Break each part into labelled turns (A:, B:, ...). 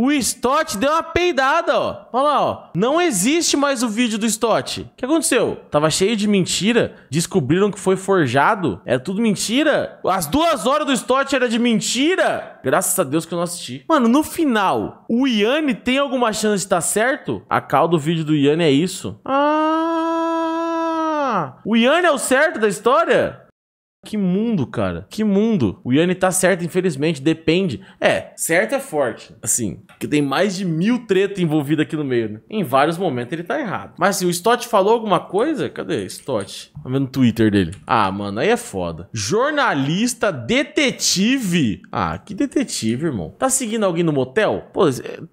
A: O Stott deu uma peidada, ó. Olha lá, ó. Não existe mais o vídeo do Stott. O que aconteceu? Tava cheio de mentira. Descobriram que foi forjado. Era tudo mentira. As duas horas do Stott era de mentira. Graças a Deus que eu não assisti. Mano, no final, o Yanni tem alguma chance de estar tá certo? A cal do vídeo do Yanni é isso. Ah! O Yanni é o certo da história? Que mundo, cara. Que mundo. O Yanni tá certo, infelizmente. Depende. É, certo é forte. Assim, que tem mais de mil treta envolvida aqui no meio, né? Em vários momentos ele tá errado. Mas se assim, o Stott falou alguma coisa, cadê Stott? Tá vendo o Twitter dele. Ah, mano, aí é foda. Jornalista, detetive. Ah, que detetive, irmão. Tá seguindo alguém no motel? Pô,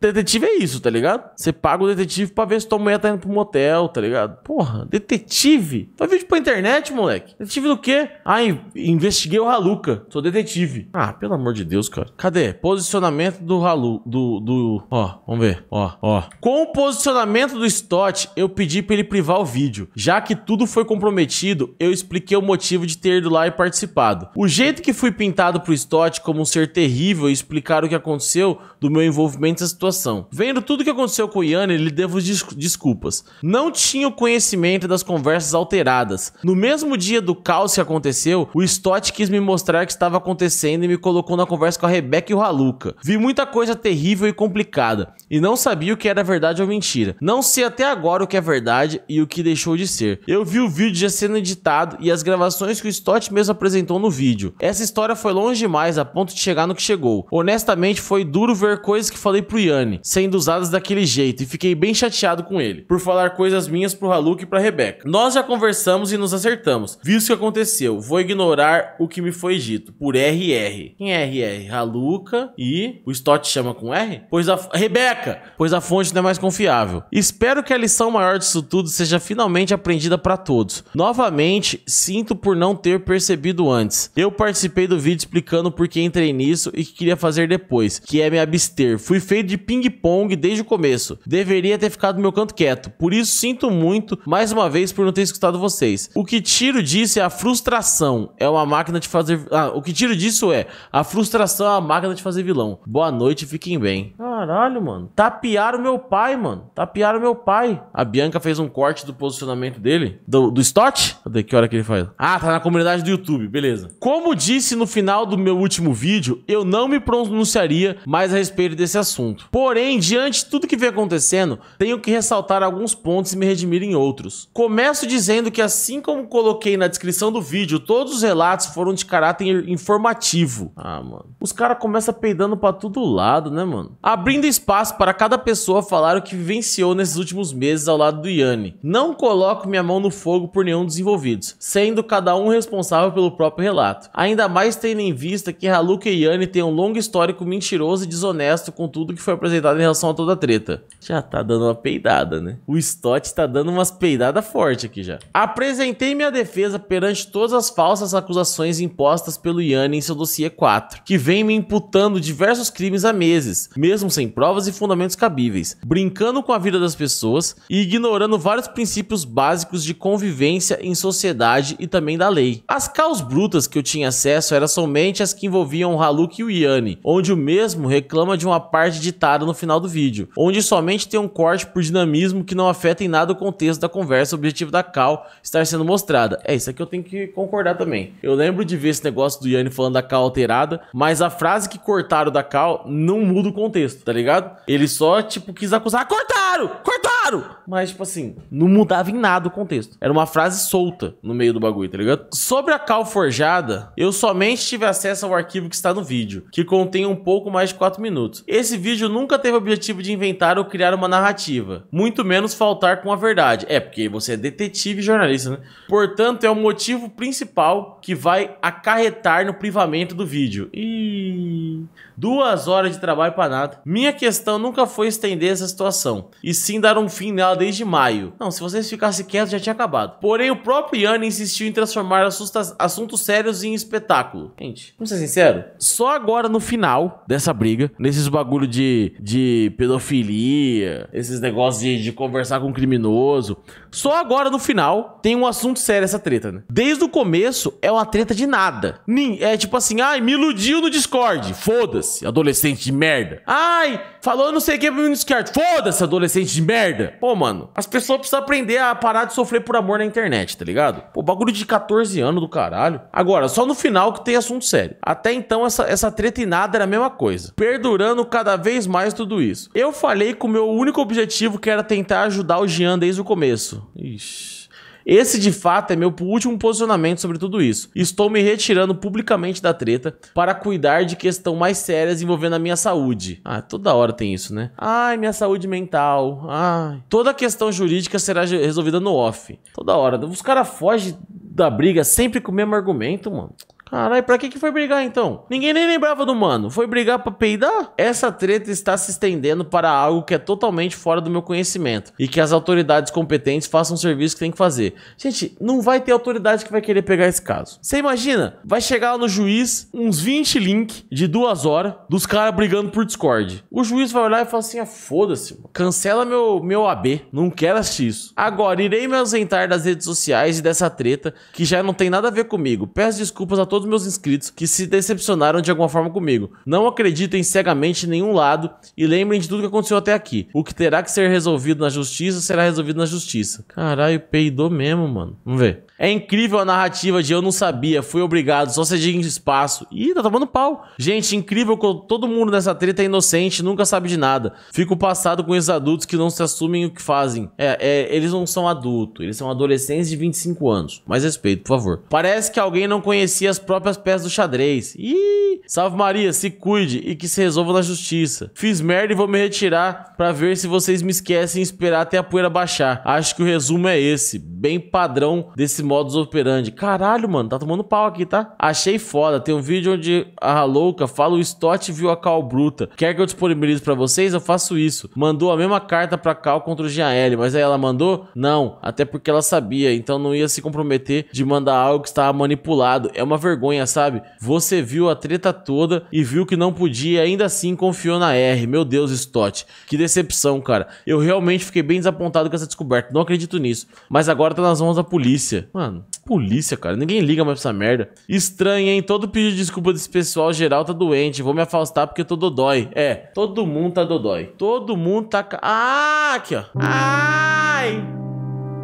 A: detetive é isso, tá ligado? Você paga o detetive pra ver se tua mulher tá indo pro motel, tá ligado? Porra, detetive? Faz tá vídeo pra internet, moleque? Detetive do quê? Ah, em investiguei o Haluca. Sou detetive. Ah, pelo amor de Deus, cara. Cadê? Posicionamento do Halu. Do, do. Ó, vamos ver. Ó, ó. Com o posicionamento do Stott, eu pedi pra ele privar o vídeo. Já que tudo foi comprometido, eu expliquei o motivo de ter ido lá e participado. O jeito que fui pintado pro Stott como um ser terrível e explicar o que aconteceu do meu envolvimento nessa situação. Vendo tudo o que aconteceu com o Yanni, lhe devo des desculpas. Não tinha o conhecimento das conversas alteradas. No mesmo dia do caos que aconteceu, o Stott quis me mostrar o que estava acontecendo e me colocou na conversa com a Rebeca e o Haluca. Vi muita coisa terrível e complicada, e não sabia o que era verdade ou mentira. Não sei até agora o que é verdade e o que deixou de ser. Eu vi o vídeo já sendo editado e as gravações que o Stott mesmo apresentou no vídeo. Essa história foi longe demais a ponto de chegar no que chegou. Honestamente, foi duro ver coisas que falei pro Yanni sendo usadas daquele jeito e fiquei bem chateado com ele por falar coisas minhas pro Haluka e pra Rebeca. Nós já conversamos e nos acertamos. Vi o que aconteceu. Vou ignorar ignorar o que me foi dito, por RR. Quem é RR? Haluca e o Stott chama com R? Pois a Rebeca, pois a fonte não é mais confiável. Espero que a lição maior disso tudo seja finalmente aprendida para todos. Novamente, sinto por não ter percebido antes. Eu participei do vídeo explicando por que entrei nisso e que queria fazer depois, que é me abster. Fui feito de ping-pong desde o começo. Deveria ter ficado no meu canto quieto. Por isso sinto muito mais uma vez por não ter escutado vocês. O que tiro disso é a frustração é uma máquina de fazer. Ah, o que tiro disso é a frustração é uma máquina de fazer vilão. Boa noite, fiquem bem. Caralho, mano. Tapearam meu pai, mano. Tapearam meu pai. A Bianca fez um corte do posicionamento dele, do, do Stott. Cadê que hora que ele faz? Ah, tá na comunidade do YouTube, beleza. Como disse no final do meu último vídeo, eu não me pronunciaria mais a respeito desse assunto. Porém, diante de tudo que vem acontecendo, tenho que ressaltar alguns pontos e me redimir em outros. Começo dizendo que assim como coloquei na descrição do vídeo todos todos os relatos foram de caráter informativo. Ah, mano. Os caras começam peidando pra todo lado, né, mano? Abrindo espaço para cada pessoa falar o que vivenciou nesses últimos meses ao lado do Yanni. Não coloco minha mão no fogo por nenhum dos envolvidos, sendo cada um responsável pelo próprio relato. Ainda mais tendo em vista que Haluka e Yanni têm um longo histórico mentiroso e desonesto com tudo que foi apresentado em relação a toda a treta. Já tá dando uma peidada, né? O Stott tá dando umas peidadas forte aqui já. Apresentei minha defesa perante todas as falsas falsas acusações impostas pelo Yanni em seu dossiê 4, que vem me imputando diversos crimes há meses, mesmo sem provas e fundamentos cabíveis, brincando com a vida das pessoas e ignorando vários princípios básicos de convivência em sociedade e também da lei. As causas brutas que eu tinha acesso eram somente as que envolviam o Haluk e o Yanni, onde o mesmo reclama de uma parte ditada no final do vídeo, onde somente tem um corte por dinamismo que não afeta em nada o contexto da conversa, o objetivo da cal estar sendo mostrada. É isso aqui eu tenho que concordar também também. Eu lembro de ver esse negócio do Yanni falando da cal alterada, mas a frase que cortaram da cal não muda o contexto, tá ligado? Ele só, tipo, quis acusar. Ah, cortaram! Cortaram! claro! Mas, tipo assim, não mudava em nada o contexto. Era uma frase solta no meio do bagulho, tá ligado? Sobre a cal forjada, eu somente tive acesso ao arquivo que está no vídeo, que contém um pouco mais de 4 minutos. Esse vídeo nunca teve o objetivo de inventar ou criar uma narrativa, muito menos faltar com a verdade. É, porque você é detetive e jornalista, né? Portanto, é o motivo principal que vai acarretar no privamento do vídeo. E duas horas de trabalho para nada. Minha questão nunca foi estender essa situação, e sim dar um fim dela desde maio. Não, se vocês ficassem quietos já tinha acabado. Porém, o próprio Yanni insistiu em transformar assuntos sérios em espetáculo. Gente, vamos ser sincero, só agora no final dessa briga, nesses bagulho de, de pedofilia, esses negócios de, de conversar com um criminoso, só agora no final tem um assunto sério essa treta, né? Desde o começo é uma treta de nada. É tipo assim, ai, me iludiu no Discord, foda-se, adolescente de merda. Ai, falou não sei o que no Discord, foda-se, adolescente de merda merda. Pô, mano, as pessoas precisam aprender a parar de sofrer por amor na internet, tá ligado? Pô, bagulho de 14 anos do caralho. Agora, só no final que tem assunto sério. Até então, essa, essa treta e nada era a mesma coisa. Perdurando cada vez mais tudo isso. Eu falei que o meu único objetivo que era tentar ajudar o Jean desde o começo. Ixi. Esse de fato é meu último posicionamento sobre tudo isso. Estou me retirando publicamente da treta para cuidar de questões mais sérias envolvendo a minha saúde. Ah, toda hora tem isso, né? Ai, minha saúde mental. Ai. Toda questão jurídica será resolvida no off. Toda hora. Os caras fogem da briga sempre com o mesmo argumento, mano. Caralho, pra que que foi brigar então? Ninguém nem lembrava do mano. Foi brigar pra peidar? Essa treta está se estendendo para algo que é totalmente fora do meu conhecimento e que as autoridades competentes façam o serviço que tem que fazer. Gente, não vai ter autoridade que vai querer pegar esse caso. Você imagina? Vai chegar lá no juiz uns 20 links de duas horas dos caras brigando por Discord. O juiz vai olhar e falar assim: ah, foda-se, cancela meu, meu AB. Não quero assistir isso. Agora, irei me ausentar das redes sociais e dessa treta que já não tem nada a ver comigo. Peço desculpas a todos todos meus inscritos que se decepcionaram de alguma forma comigo. Não acreditem cegamente em nenhum lado e lembrem de tudo que aconteceu até aqui. O que terá que ser resolvido na justiça será resolvido na justiça. Caralho, peidou mesmo, mano. Vamos ver. É incrível a narrativa de eu não sabia, fui obrigado, só cedi de espaço. Ih, tá tomando pau. Gente, incrível que todo mundo nessa treta é inocente, nunca sabe de nada. Fico passado com esses adultos que não se assumem o que fazem. É, é eles não são adultos, eles são adolescentes de 25 anos. Mais respeito, por favor. Parece que alguém não conhecia as próprias próprias peças do xadrez. e Salve Maria, se cuide e que se resolva na justiça. Fiz merda e vou me retirar para ver se vocês me esquecem e esperar até a poeira baixar. Acho que o resumo é esse, bem padrão desse modus operandi. Caralho, mano, tá tomando pau aqui, tá? Achei foda. Tem um vídeo onde a louca fala o Stott viu a Cal bruta. Quer que eu disponibilize para vocês? Eu faço isso. Mandou a mesma carta para Cal contra o GAL, mas aí ela mandou? Não, até porque ela sabia, então não ia se comprometer de mandar algo que estava manipulado. É uma vergonha vergonha, sabe? Você viu a treta toda e viu que não podia, ainda assim confiou na R. Meu Deus, Stott. Que decepção, cara. Eu realmente fiquei bem desapontado com essa descoberta. Não acredito nisso. Mas agora tá nas mãos da polícia. Mano, polícia, cara. Ninguém liga mais pra essa merda. Estranho, hein? Todo pedido de desculpa desse pessoal geral tá doente. Vou me afastar porque eu tô dodói. É, todo mundo tá dodói. Todo mundo tá... Ah, aqui, ó. Ai!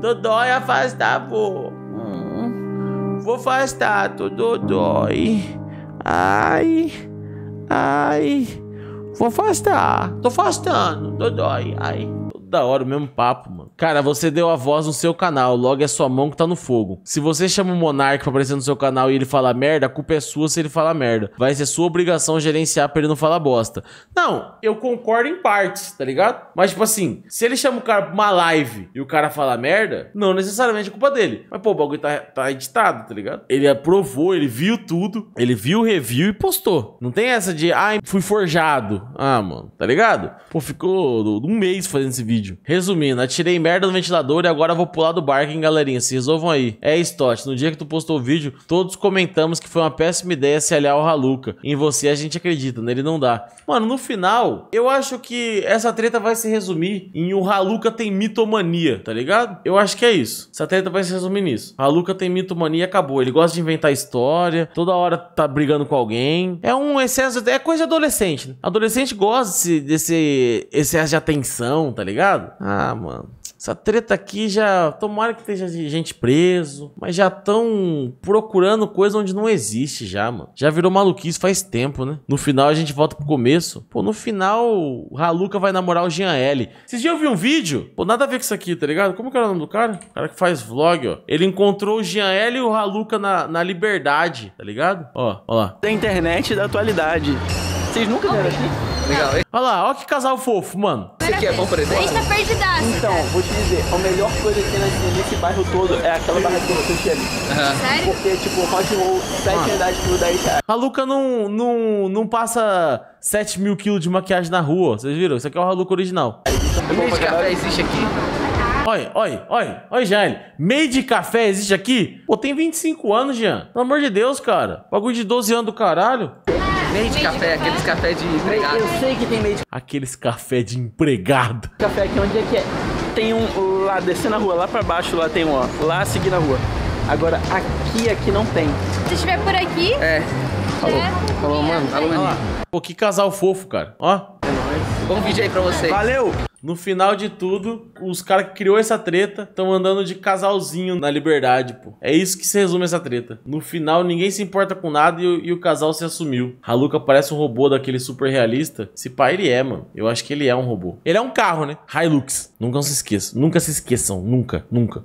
A: Dodói afastar, pô. Vou afastar, tudo dói. Ai, ai. Vou afastar. Tô afastando, tô dói. Ai, tô da hora o mesmo papo, mano. Cara, você deu a voz no seu canal, logo é sua mão que tá no fogo. Se você chama o Monark pra aparecer no seu canal e ele falar merda, a culpa é sua se ele falar merda. Vai ser sua obrigação gerenciar pra ele não falar bosta. Não, eu concordo em partes, tá ligado? Mas, tipo assim, se ele chama o cara pra uma live e o cara fala merda, não necessariamente é culpa dele. Mas, pô, o bagulho tá, tá editado, tá ligado? Ele aprovou, ele viu tudo, ele viu o review e postou. Não tem essa de, ai, ah, fui forjado. Ah, mano, tá ligado? Pô, ficou um mês fazendo esse vídeo vídeo. Resumindo, atirei merda no ventilador e agora vou pular do barco, hein, galerinha? Se resolvam aí. É, Stott, no dia que tu postou o vídeo, todos comentamos que foi uma péssima ideia se aliar ao Haluca. Em você a gente acredita, nele não dá. Mano, no final, eu acho que essa treta vai se resumir em o Haluca tem mitomania, tá ligado? Eu acho que é isso. Essa treta vai se resumir nisso. Haluca tem mitomania e acabou. Ele gosta de inventar história, toda hora tá brigando com alguém. É um excesso, é coisa de adolescente. Né? Adolescente gosta desse, desse excesso de atenção, tá ligado? ligado? Ah, mano. Essa treta aqui já. Tomara que esteja gente preso. Mas já estão procurando coisa onde não existe já, mano. Já virou maluquice faz tempo, né? No final a gente volta pro começo. Pô, no final o Haluca vai namorar o Jean L. Vocês já ouviram um vídeo? Pô, nada a ver com isso aqui, tá ligado? Como que era o nome do cara? O cara que faz vlog, ó. Ele encontrou o Jean L e o Raluca na, na liberdade, tá ligado? Ó, ó lá. Da internet da atualidade. Vocês nunca deram aqui? Legal. Olha lá, olha que casal fofo, mano. Você quer é bom presente? A gente tá perdidaço. Então, vou te dizer, a melhor coisa que tem nesse, bairro todo é aquela barra de você tinha ali. Sério? Porque, tipo, Hot Roll, 7 mano. unidades por 10 reais. A Luca não, não, não passa 7 mil quilos de maquiagem na rua, vocês viram? Isso aqui é o Haluca original. Meio de café existe aqui? Olha, olha, olha, olha, Jair. Meio de café existe aqui? Pô, tem 25 anos, Jean. Pelo amor de Deus, cara. Bagulho de 12 anos do caralho meio de café, aqueles café de empregado. Eu sei que tem meio de... Aqueles café de empregado. Café aqui, onde é que é? Tem um lá, descendo a rua, lá pra baixo, lá tem um, ó. Lá, seguindo a rua. Agora, aqui, aqui não tem. Se estiver por aqui... É. Falou. Né? Falou, mano. Falou, né? mano. Pô, que casal fofo, cara. Ó. Bom vídeo aí pra vocês. Valeu! No final de tudo, os caras que criou essa treta estão andando de casalzinho na liberdade, pô. É isso que se resume essa treta. No final, ninguém se importa com nada e, e o casal se assumiu. Haluka parece um robô daquele super realista. Se pá, ele é, mano. Eu acho que ele é um robô. Ele é um carro, né? Hilux. Nunca se esqueçam. Nunca se esqueçam. Nunca, nunca.